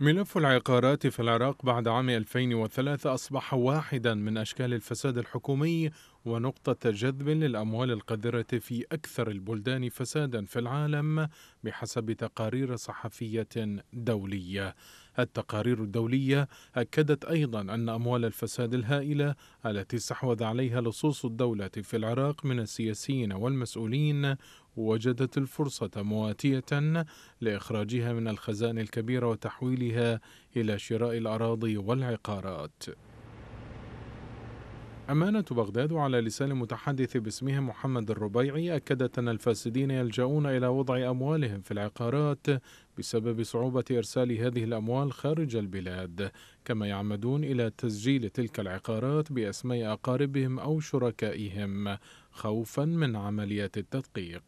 ملف العقارات في العراق بعد عام 2003 أصبح واحدا من أشكال الفساد الحكومي ونقطة جذب للأموال القذرة في أكثر البلدان فسادا في العالم بحسب تقارير صحفية دولية. التقارير الدولية أكدت أيضا أن أموال الفساد الهائلة التي استحوذ عليها لصوص الدولة في العراق من السياسيين والمسؤولين وجدت الفرصة مواتية لإخراجها من الخزائن الكبيرة وتحويلها إلى شراء الأراضي والعقارات أمانة بغداد على لسان المتحدث باسمها محمد الربيعي أكدت أن الفاسدين يلجؤون إلى وضع أموالهم في العقارات بسبب صعوبة إرسال هذه الأموال خارج البلاد كما يعمدون إلى تسجيل تلك العقارات بأسماء أقاربهم أو شركائهم خوفا من عمليات التدقيق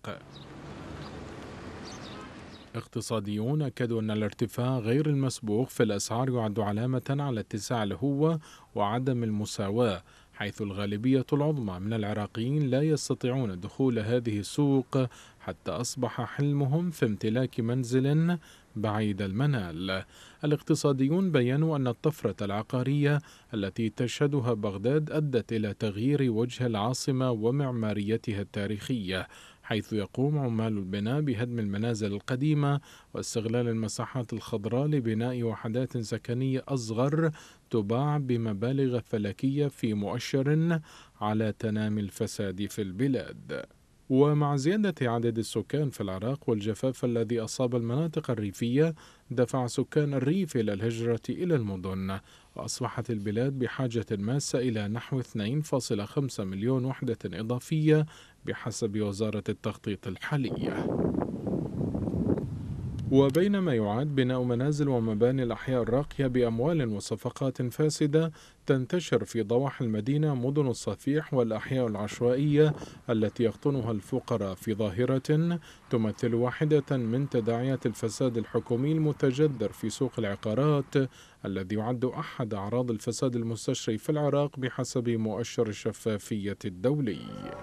اقتصاديون أكدوا أن الارتفاع غير المسبوق في الأسعار يعد علامة على اتساع الهوة وعدم المساواة حيث الغالبية العظمى من العراقيين لا يستطيعون دخول هذه السوق حتى أصبح حلمهم في امتلاك منزل بعيد المنال. الاقتصاديون بيانوا أن الطفرة العقارية التي تشهدها بغداد أدت إلى تغيير وجه العاصمة ومعماريتها التاريخية، حيث يقوم عمال البناء بهدم المنازل القديمة واستغلال المساحات الخضراء لبناء وحدات سكنية أصغر تباع بمبالغ فلكية في مؤشر على تنامي الفساد في البلاد ومع زيادة عدد السكان في العراق والجفاف الذي أصاب المناطق الريفية دفع سكان الريف إلى الهجرة إلى المدن وأصبحت البلاد بحاجة ماسة إلى نحو 2.5 مليون وحدة إضافية بحسب وزارة التخطيط الحالية وبينما يعاد بناء منازل ومباني الأحياء الراقية بأموال وصفقات فاسدة تنتشر في ضواحي المدينة مدن الصفيح والأحياء العشوائية التي يقطنها الفقراء في ظاهرة تمثل واحدة من تداعيات الفساد الحكومي المتجذر في سوق العقارات الذي يعد أحد أعراض الفساد المستشري في العراق بحسب مؤشر الشفافية الدولي